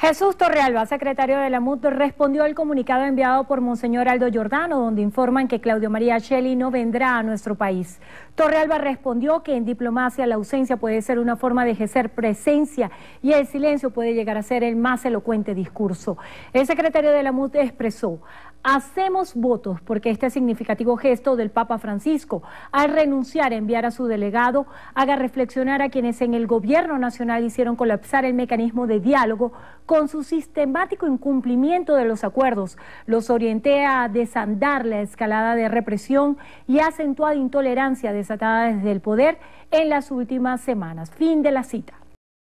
Jesús Torrealba, secretario de la MUT, respondió al comunicado enviado por Monseñor Aldo Giordano, donde informan que Claudio María Shelley no vendrá a nuestro país. Torrealba respondió que en diplomacia la ausencia puede ser una forma de ejercer presencia y el silencio puede llegar a ser el más elocuente discurso. El secretario de la MUT expresó, Hacemos votos porque este significativo gesto del Papa Francisco al renunciar a enviar a su delegado haga reflexionar a quienes en el gobierno nacional hicieron colapsar el mecanismo de diálogo con su sistemático incumplimiento de los acuerdos, los orienté a desandar la escalada de represión y acentuada intolerancia desatada desde el poder en las últimas semanas. Fin de la cita.